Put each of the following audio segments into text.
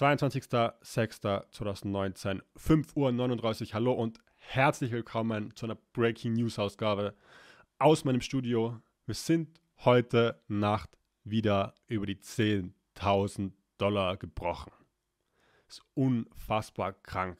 22.06.2019, 5 Uhr. 39. Hallo und herzlich willkommen zu einer Breaking News-Ausgabe aus meinem Studio. Wir sind heute Nacht wieder über die 10.000 Dollar gebrochen. Das ist unfassbar krank.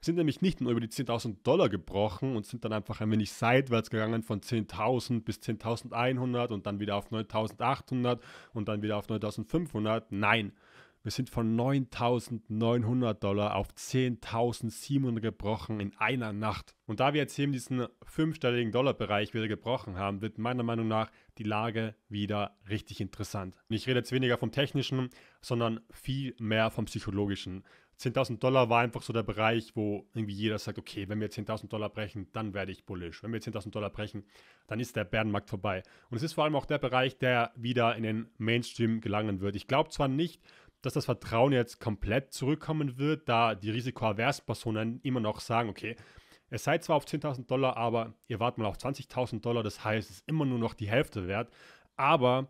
Wir sind nämlich nicht nur über die 10.000 Dollar gebrochen und sind dann einfach ein wenig seitwärts gegangen von 10.000 bis 10.100 und dann wieder auf 9.800 und dann wieder auf 9.500. Nein, wir sind von 9.900 Dollar auf 10.700 gebrochen in einer Nacht. Und da wir jetzt eben diesen fünfstelligen Dollarbereich wieder gebrochen haben, wird meiner Meinung nach die Lage wieder richtig interessant. Und ich rede jetzt weniger vom technischen, sondern viel mehr vom psychologischen. 10.000 Dollar war einfach so der Bereich, wo irgendwie jeder sagt, okay, wenn wir 10.000 Dollar brechen, dann werde ich bullisch. Wenn wir 10.000 Dollar brechen, dann ist der Bärenmarkt vorbei. Und es ist vor allem auch der Bereich, der wieder in den Mainstream gelangen wird. Ich glaube zwar nicht, dass das Vertrauen jetzt komplett zurückkommen wird, da die Risikoavers-Personen immer noch sagen, okay, ihr seid zwar auf 10.000 Dollar, aber ihr wart mal auf 20.000 Dollar, das heißt, es ist immer nur noch die Hälfte wert. Aber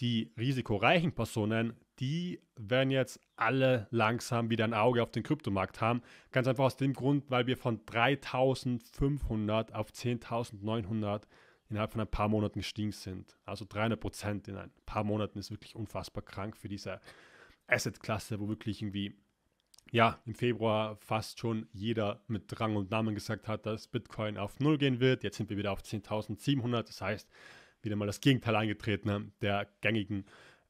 die risikoreichen Personen, die werden jetzt alle langsam wieder ein Auge auf den Kryptomarkt haben. Ganz einfach aus dem Grund, weil wir von 3.500 auf 10.900 innerhalb von ein paar Monaten gestiegen sind. Also 300 Prozent in ein paar Monaten ist wirklich unfassbar krank für diese Asset-Klasse, wo wirklich irgendwie, ja, im Februar fast schon jeder mit Rang und Namen gesagt hat, dass Bitcoin auf Null gehen wird. Jetzt sind wir wieder auf 10.700. Das heißt, wieder mal das Gegenteil eingetreten ne, der gängigen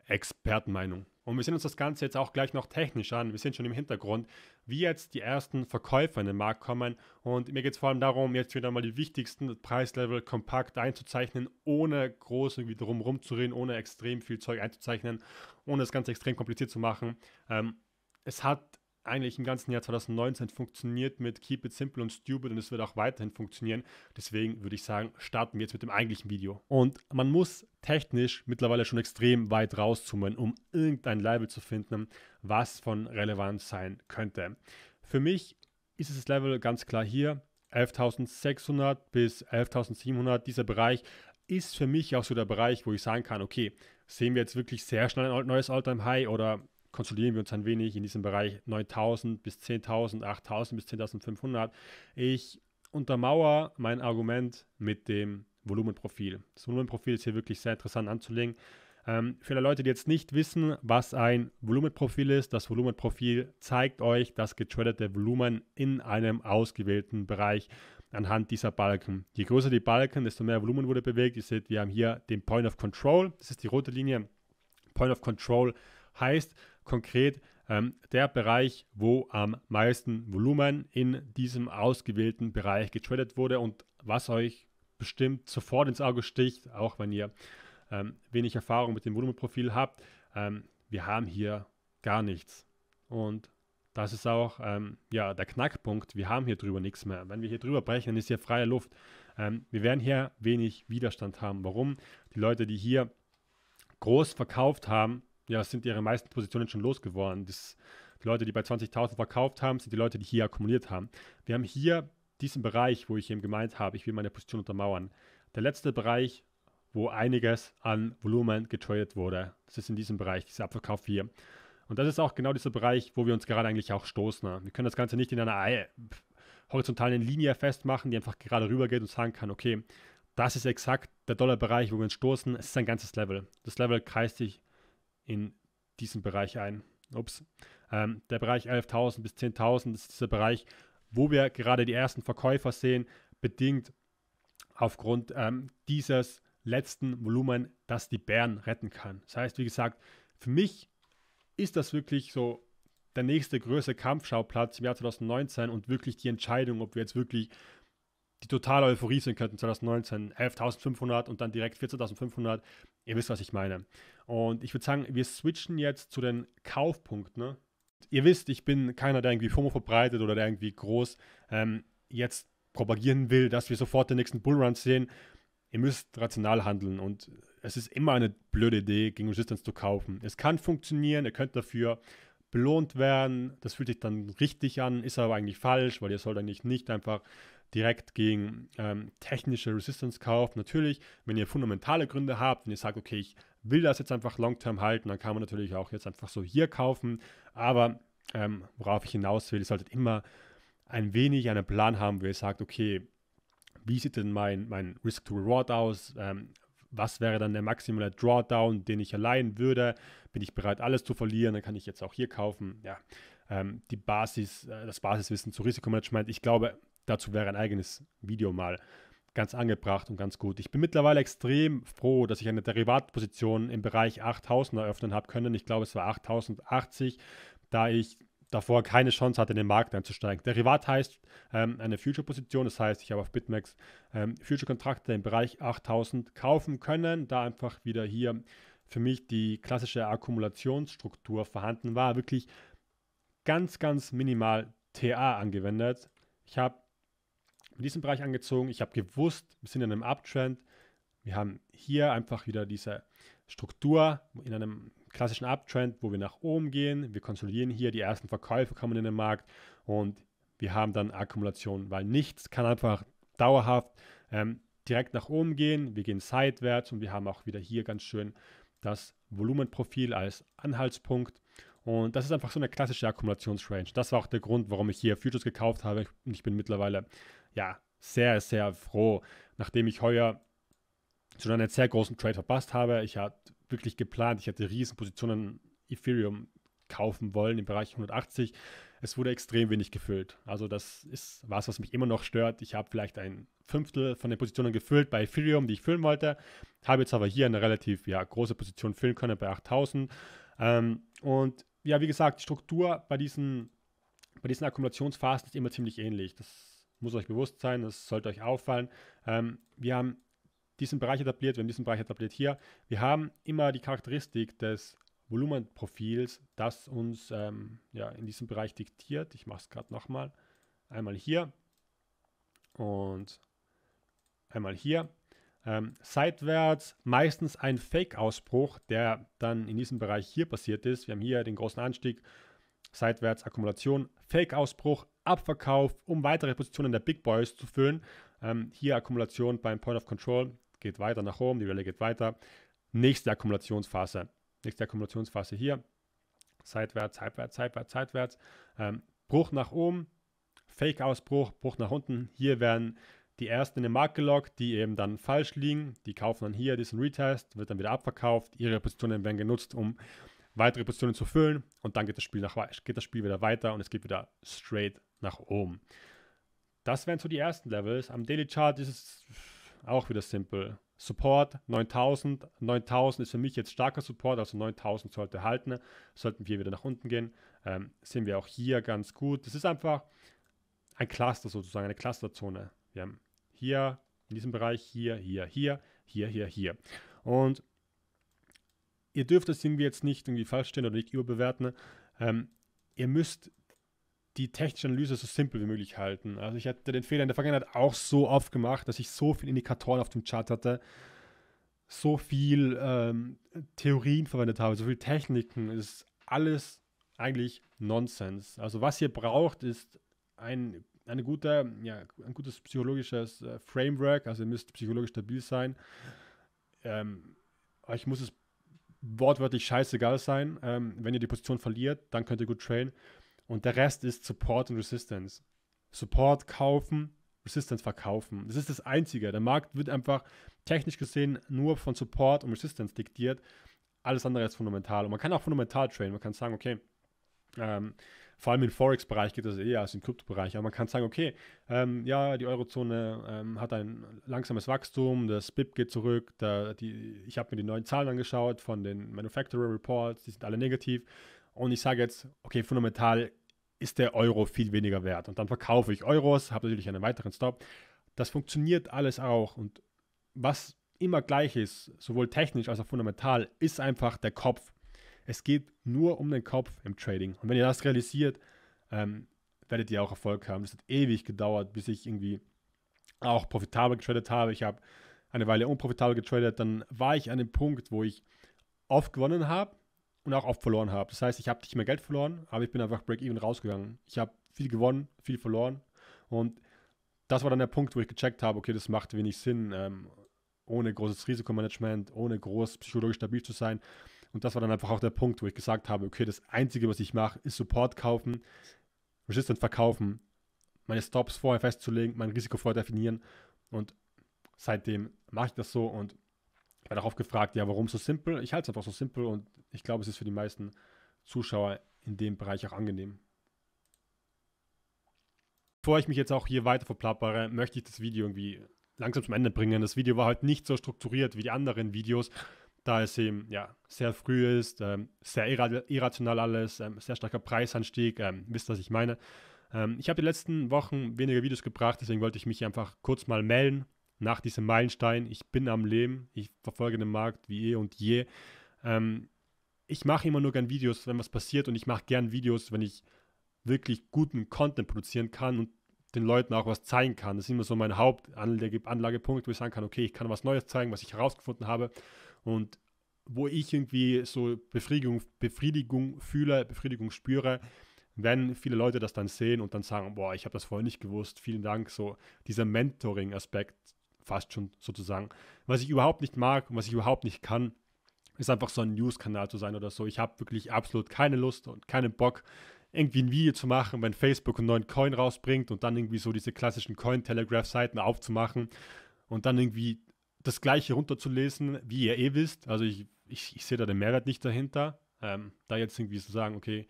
Expertenmeinung. Und wir sehen uns das Ganze jetzt auch gleich noch technisch an. Wir sind schon im Hintergrund, wie jetzt die ersten Verkäufer in den Markt kommen. Und mir geht es vor allem darum, jetzt wieder mal die wichtigsten Preislevel kompakt einzuzeichnen, ohne groß irgendwie drum rumzureden, ohne extrem viel Zeug einzuzeichnen, ohne das Ganze extrem kompliziert zu machen. Ähm, es hat eigentlich im ganzen Jahr 2019 funktioniert mit Keep It Simple und Stupid und es wird auch weiterhin funktionieren. Deswegen würde ich sagen, starten wir jetzt mit dem eigentlichen Video. Und man muss technisch mittlerweile schon extrem weit rauszoomen, um irgendein Level zu finden, was von Relevanz sein könnte. Für mich ist das Level ganz klar hier. 11.600 bis 11.700, dieser Bereich ist für mich auch so der Bereich, wo ich sagen kann, okay, sehen wir jetzt wirklich sehr schnell ein neues All-Time-High oder konsolidieren wir uns ein wenig in diesem Bereich 9000 bis 10.000, 8000 bis 10.500. Ich untermauere mein Argument mit dem Volumenprofil. Das Volumenprofil ist hier wirklich sehr interessant anzulegen. Ähm, für alle Leute, die jetzt nicht wissen, was ein Volumenprofil ist, das Volumenprofil zeigt euch das getradete Volumen in einem ausgewählten Bereich anhand dieser Balken. Je größer die Balken, desto mehr Volumen wurde bewegt. Ihr seht, wir haben hier den Point of Control, das ist die rote Linie. Point of Control Heißt konkret ähm, der Bereich, wo am meisten Volumen in diesem ausgewählten Bereich getradet wurde und was euch bestimmt sofort ins Auge sticht, auch wenn ihr ähm, wenig Erfahrung mit dem Volumenprofil habt. Ähm, wir haben hier gar nichts. Und das ist auch ähm, ja, der Knackpunkt. Wir haben hier drüber nichts mehr. Wenn wir hier drüber brechen, dann ist hier freie Luft. Ähm, wir werden hier wenig Widerstand haben. Warum? Die Leute, die hier groß verkauft haben, ja, sind ihre meisten Positionen schon losgeworden. Das, die Leute, die bei 20.000 verkauft haben, sind die Leute, die hier akkumuliert haben. Wir haben hier diesen Bereich, wo ich eben gemeint habe, ich will meine Position untermauern. Der letzte Bereich, wo einiges an Volumen getradet wurde, das ist in diesem Bereich, dieser Abverkauf hier. Und das ist auch genau dieser Bereich, wo wir uns gerade eigentlich auch stoßen. Wir können das Ganze nicht in einer horizontalen Linie festmachen, die einfach gerade rüber geht und sagen kann, okay, das ist exakt der Dollarbereich, wo wir uns stoßen. Es ist ein ganzes Level. Das Level kreist sich in diesen Bereich ein. Ups. Ähm, der Bereich 11.000 bis 10.000 ist dieser Bereich, wo wir gerade die ersten Verkäufer sehen, bedingt aufgrund ähm, dieses letzten Volumen, das die Bären retten kann. Das heißt, wie gesagt, für mich ist das wirklich so der nächste größere Kampfschauplatz im Jahr 2019 und wirklich die Entscheidung, ob wir jetzt wirklich die totale Euphorie sind könnten 2019. 11.500 und dann direkt 14.500. Ihr wisst, was ich meine. Und ich würde sagen, wir switchen jetzt zu den Kaufpunkten. Ne? Ihr wisst, ich bin keiner, der irgendwie FOMO verbreitet oder der irgendwie groß ähm, jetzt propagieren will, dass wir sofort den nächsten Bullrun sehen. Ihr müsst rational handeln und es ist immer eine blöde Idee, gegen Resistance zu kaufen. Es kann funktionieren, ihr könnt dafür belohnt werden. Das fühlt sich dann richtig an, ist aber eigentlich falsch, weil ihr sollt eigentlich nicht einfach direkt gegen ähm, technische Resistance kaufen. Natürlich, wenn ihr fundamentale Gründe habt, wenn ihr sagt, okay, ich will das jetzt einfach long-term halten, dann kann man natürlich auch jetzt einfach so hier kaufen. Aber ähm, worauf ich hinaus will, ihr solltet immer ein wenig einen Plan haben, wo ihr sagt, okay, wie sieht denn mein, mein Risk-to-Reward aus? Ähm, was wäre dann der maximale Drawdown, den ich allein würde? Bin ich bereit, alles zu verlieren? Dann kann ich jetzt auch hier kaufen. Ja, ähm, die Basis, äh, das Basiswissen zu Risikomanagement. Ich glaube, dazu wäre ein eigenes Video mal ganz angebracht und ganz gut. Ich bin mittlerweile extrem froh, dass ich eine Derivatposition im Bereich 8000 eröffnen habe können. Ich glaube, es war 8080, da ich davor keine Chance hatte, in den Markt einzusteigen. Derivat heißt ähm, eine Future-Position, das heißt, ich habe auf Bitmax ähm, Future-Kontrakte im Bereich 8000 kaufen können, da einfach wieder hier für mich die klassische Akkumulationsstruktur vorhanden war, wirklich ganz, ganz minimal TA angewendet. Ich habe in diesem Bereich angezogen, ich habe gewusst, wir sind in einem Uptrend, wir haben hier einfach wieder diese Struktur in einem klassischen Uptrend, wo wir nach oben gehen. Wir konsolidieren hier, die ersten Verkäufe kommen in den Markt und wir haben dann Akkumulation, weil nichts kann einfach dauerhaft ähm, direkt nach oben gehen. Wir gehen seitwärts und wir haben auch wieder hier ganz schön das Volumenprofil als Anhaltspunkt. Und das ist einfach so eine klassische Akkumulationsrange. Das war auch der Grund, warum ich hier Futures gekauft habe. Und ich bin mittlerweile ja sehr, sehr froh, nachdem ich heuer schon einen sehr großen Trade verpasst habe. Ich habe wirklich geplant. Ich hatte Riesenpositionen Ethereum kaufen wollen im Bereich 180. Es wurde extrem wenig gefüllt. Also das ist was, was mich immer noch stört. Ich habe vielleicht ein Fünftel von den Positionen gefüllt bei Ethereum, die ich füllen wollte. Habe jetzt aber hier eine relativ ja, große Position füllen können bei 8000. Ähm, und ja, wie gesagt, die Struktur bei diesen, bei diesen Akkumulationsphasen ist immer ziemlich ähnlich. Das muss euch bewusst sein, das sollte euch auffallen. Ähm, wir haben diesen Bereich etabliert, wir haben diesen Bereich etabliert hier. Wir haben immer die Charakteristik des Volumenprofils, das uns ähm, ja, in diesem Bereich diktiert. Ich mache es gerade nochmal. Einmal hier und einmal hier. Ähm, seitwärts meistens ein Fake-Ausbruch, der dann in diesem Bereich hier passiert ist. Wir haben hier den großen Anstieg, seitwärts Akkumulation, Fake-Ausbruch, Abverkauf, um weitere Positionen der Big Boys zu füllen. Ähm, hier Akkumulation beim Point of Control, geht weiter nach oben, die Rallye geht weiter. Nächste Akkumulationsphase. Nächste Akkumulationsphase hier. Seitwärts, seitwärts, seitwärts, seitwärts. Ähm, Bruch nach oben, Fake-Ausbruch, Bruch nach unten. Hier werden die ersten in den Markt gelockt, die eben dann falsch liegen. Die kaufen dann hier diesen Retest, wird dann wieder abverkauft. Ihre Positionen werden genutzt, um weitere Positionen zu füllen. Und dann geht das Spiel, nach, geht das Spiel wieder weiter und es geht wieder straight nach oben. Das wären so die ersten Levels. Am Daily Chart ist es auch wieder simpel. Support 9000. 9000 ist für mich jetzt starker Support, also 9000 sollte halten. Sollten wir wieder nach unten gehen, ähm, sehen wir auch hier ganz gut. Das ist einfach ein Cluster sozusagen, eine Clusterzone. Wir haben hier in diesem Bereich, hier, hier, hier, hier, hier, hier. Und ihr dürft das irgendwie jetzt nicht irgendwie falsch stehen oder nicht überbewerten. Ähm, ihr müsst die technische Analyse so simpel wie möglich halten. Also ich hatte den Fehler in der Vergangenheit auch so oft gemacht, dass ich so viele Indikatoren auf dem Chart hatte, so viel ähm, Theorien verwendet habe, so viele Techniken. Es ist alles eigentlich Nonsens. Also was ihr braucht, ist ein, eine gute, ja, ein gutes psychologisches äh, Framework. Also ihr müsst psychologisch stabil sein. Ähm, euch muss es wortwörtlich scheißegal sein. Ähm, wenn ihr die Position verliert, dann könnt ihr gut trainen. Und der Rest ist Support und Resistance. Support kaufen, Resistance verkaufen. Das ist das Einzige. Der Markt wird einfach technisch gesehen nur von Support und Resistance diktiert. Alles andere ist fundamental. Und man kann auch fundamental traden. Man kann sagen, okay, ähm, vor allem im Forex-Bereich geht das eher als im Krypto-Bereich. Aber man kann sagen, okay, ähm, ja, die Eurozone ähm, hat ein langsames Wachstum, das BIP geht zurück, da, die, ich habe mir die neuen Zahlen angeschaut von den Manufacturer Reports, die sind alle negativ. Und ich sage jetzt, okay, fundamental ist der Euro viel weniger wert. Und dann verkaufe ich Euros, habe natürlich einen weiteren Stop. Das funktioniert alles auch. Und was immer gleich ist, sowohl technisch als auch fundamental, ist einfach der Kopf. Es geht nur um den Kopf im Trading. Und wenn ihr das realisiert, ähm, werdet ihr auch Erfolg haben. Es hat ewig gedauert, bis ich irgendwie auch profitabel getradet habe. Ich habe eine Weile unprofitabel getradet. Dann war ich an dem Punkt, wo ich oft gewonnen habe, und auch oft verloren habe. Das heißt, ich habe nicht mehr Geld verloren, aber ich bin einfach Break-Even rausgegangen. Ich habe viel gewonnen, viel verloren und das war dann der Punkt, wo ich gecheckt habe, okay, das macht wenig Sinn, ähm, ohne großes Risikomanagement, ohne groß psychologisch stabil zu sein. Und das war dann einfach auch der Punkt, wo ich gesagt habe, okay, das Einzige, was ich mache, ist Support kaufen, Resistant verkaufen, meine Stops vorher festzulegen, mein Risiko vorher definieren. Und seitdem mache ich das so und ich war darauf gefragt, ja, warum so simpel? Ich halte es einfach so simpel und ich glaube, es ist für die meisten Zuschauer in dem Bereich auch angenehm. Bevor ich mich jetzt auch hier weiter verplappere, möchte ich das Video irgendwie langsam zum Ende bringen. Das Video war halt nicht so strukturiert wie die anderen Videos, da es eben ja, sehr früh ist, ähm, sehr irrational alles, ähm, sehr starker Preisanstieg, ähm, wisst, was ich meine. Ähm, ich habe die letzten Wochen weniger Videos gebracht, deswegen wollte ich mich einfach kurz mal melden, nach diesem Meilenstein, ich bin am Leben, ich verfolge den Markt wie eh und je. Ähm, ich mache immer nur gern Videos, wenn was passiert und ich mache gern Videos, wenn ich wirklich guten Content produzieren kann und den Leuten auch was zeigen kann. Das ist immer so mein Hauptanlagepunkt, wo ich sagen kann, okay, ich kann was Neues zeigen, was ich herausgefunden habe und wo ich irgendwie so Befriedigung, Befriedigung fühle, Befriedigung spüre, wenn viele Leute das dann sehen und dann sagen, boah, ich habe das vorher nicht gewusst, vielen Dank, so dieser Mentoring-Aspekt, fast schon sozusagen. Was ich überhaupt nicht mag und was ich überhaupt nicht kann, ist einfach so ein News-Kanal zu sein oder so. Ich habe wirklich absolut keine Lust und keinen Bock, irgendwie ein Video zu machen, wenn Facebook einen neuen Coin rausbringt und dann irgendwie so diese klassischen Coin-Telegraph-Seiten aufzumachen und dann irgendwie das Gleiche runterzulesen, wie ihr eh wisst. Also ich, ich, ich sehe da den Mehrwert nicht dahinter. Ähm, da jetzt irgendwie zu so sagen, okay,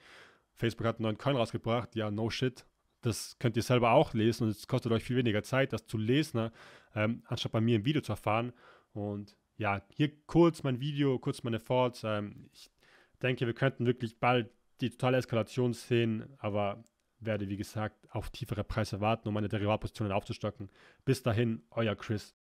Facebook hat einen neuen Coin rausgebracht, ja, no shit, das könnt ihr selber auch lesen und es kostet euch viel weniger Zeit, das zu lesen, ne? ähm, anstatt bei mir im Video zu erfahren. Und ja, hier kurz mein Video, kurz meine Thoughts. Ähm, ich denke, wir könnten wirklich bald die totale Eskalation sehen, aber werde, wie gesagt, auf tiefere Preise warten, um meine Derivatpositionen aufzustocken. Bis dahin, euer Chris.